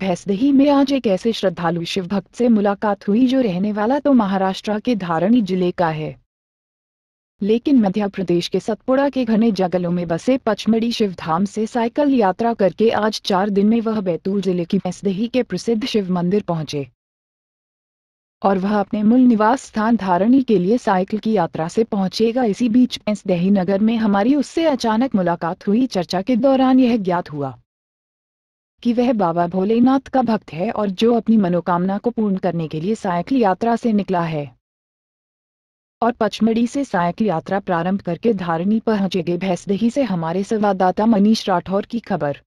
भैंसदही में आज एक ऐसे श्रद्धालु शिव भक्त से मुलाकात हुई जो रहने वाला तो महाराष्ट्र के धारणी जिले का है लेकिन मध्य प्रदेश के सतपुड़ा के घने जंगलों में बसे पचमढ़ी शिव धाम से साइकिल यात्रा करके आज चार दिन में वह बैतूल जिले की भैसदही के प्रसिद्ध शिव मंदिर पहुंचे और वह अपने मूल निवास स्थान धारणी के लिए साइकिल की यात्रा से पहुंचेगा इसी बीच भैंसदही नगर में हमारी उससे अचानक मुलाकात हुई चर्चा के दौरान यह ज्ञात हुआ कि वह बाबा भोलेनाथ का भक्त है और जो अपनी मनोकामना को पूर्ण करने के लिए साइकिल यात्रा से निकला है और पचमढ़ी से साइकिल यात्रा प्रारंभ करके धारणी पहुंचेगे भैंसदही से हमारे संवाददाता मनीष राठौर की खबर